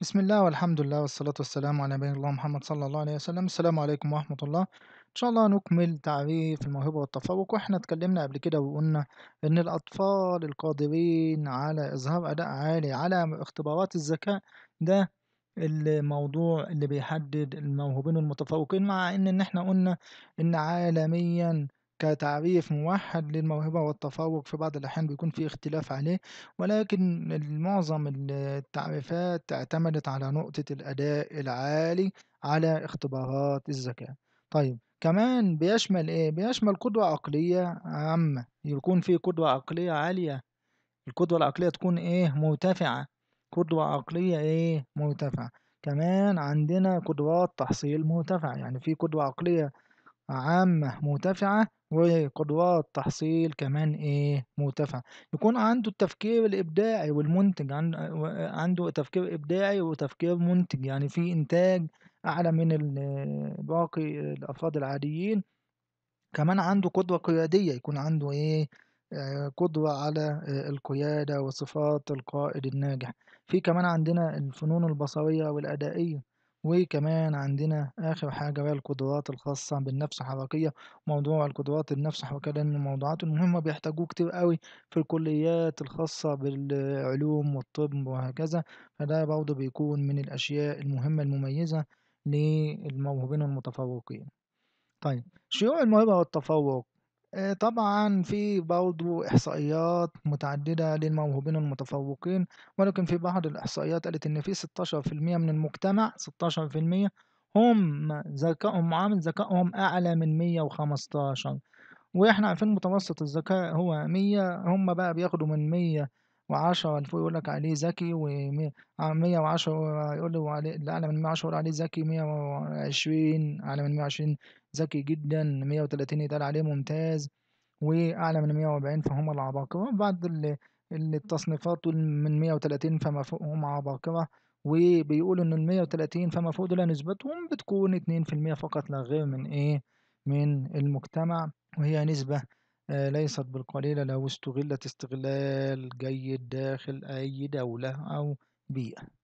بسم الله والحمد لله والصلاة والسلام على نبينا الله محمد صلى الله عليه وسلم السلام عليكم ورحمة الله إن شاء الله نكمل تعريف الموهبة والتفوق وإحنا اتكلمنا قبل كده وقلنا إن الأطفال القادرين على إظهار أداء عالي على اختبارات الذكاء ده الموضوع اللي بيحدد الموهوبين والمتفوقين مع إن إن إحنا قلنا إن عالميا كتعريف موحد للموهبة والتفوق في بعض الأحيان بيكون في اختلاف عليه ولكن معظم التعريفات اعتمدت على نقطة الأداء العالي على اختبارات الذكاء طيب كمان بيشمل ايه بيشمل قدرة عقلية عامة يكون في قدرة عقلية عالية القدرة العقلية تكون ايه مرتفعة قدرة عقلية ايه مرتفعة كمان عندنا قدرات تحصيل مرتفعة يعني في قدرة عقلية عامة مرتفعة وقدرات تحصيل كمان ايه مرتفعة يكون عنده التفكير الابداعي والمنتج عنده تفكير ابداعي وتفكير منتج يعني في انتاج اعلى من باقي الافراد العاديين كمان عنده قدرة قيادية يكون عنده ايه آه، قدرة على آه، القيادة وصفات القائد الناجح في كمان عندنا الفنون البصرية والأدائية وكمان عندنا آخر حاجة بقى القدرات الخاصة بالنفس الحركية موضوع القدرات النفس الحركية لان من الموضوعات المهمة بيحتاجوه كتير أوي في الكليات الخاصة بالعلوم والطب وهكذا فده برضه بيكون من الأشياء المهمة المميزة للموهوبين المتفوقين. طيب شيوع الموهبة والتفوق آه، طبعا في برضه إحصائيات متعددة للموهوبين المتفوقين ولكن في بعض الإحصائيات قالت إن في 16% من المجتمع 16% هم ذكائهم معامل ذكائهم أعلى من 115 وإحنا عارفين متوسط الذكاء هو 100 هم بقى بياخدوا من 100 و10 اللي فوق يقول لك عليه ذكي و110 آه، يقول له عليه اللي أعلى من 110 يقول عليه مية 120 أعلى من 120 ذكي جدا 130 يتقال عليه ممتاز وأعلى من 140 فهم العباقرة بعض التصنيفات من 130 فما فوق هم عباقرة وبيقولوا إن ال 130 فما فوق دول نسبتهم بتكون 2% فقط لا غير من إيه من المجتمع وهي نسبة آه، ليست بالقليلة لو استغلت استغلال جيد داخل أي دولة أو بيئة